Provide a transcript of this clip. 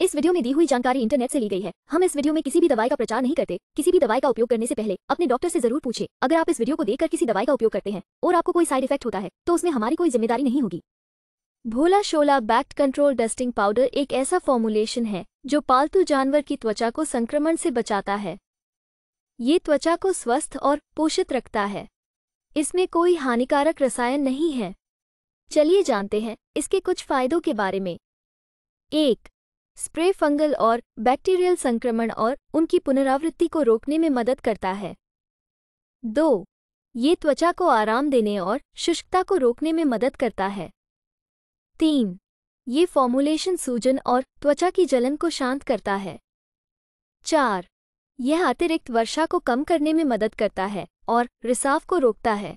इस वीडियो में दी हुई जानकारी इंटरनेट से ली गई है हम इस वीडियो में किसी भी दवाई का प्रचार नहीं करते किसी भी दवाई का उपयोग करने से पहले अपने डॉक्टर से जरूर पूछे अगर आप इस वीडियो को देखकर किसी दवाई का उपयोग करते हैं और आपको कोई साइड इफेक्ट होता है तो उसमें हमारी कोई जिम्मेदारी नहीं होगी भोला शोला बैक्ट कंट्रोल डस्टिंग पाउडर एक ऐसा फॉर्मुलेशन है जो पालतू जानवर की त्वचा को संक्रमण से बचाता है ये त्वचा को स्वस्थ और पोषित रखता है इसमें कोई हानिकारक रसायन नहीं है चलिए जानते हैं इसके कुछ फायदों के बारे में एक स्प्रे फंगल और बैक्टीरियल संक्रमण और उनकी पुनरावृत्ति को रोकने में मदद करता है दो ये त्वचा को आराम देने और शुष्कता को रोकने में मदद करता है तीन ये फॉर्मुलेशन सूजन और त्वचा की जलन को शांत करता है चार यह अतिरिक्त वर्षा को कम करने में मदद करता है और रिसाव को रोकता है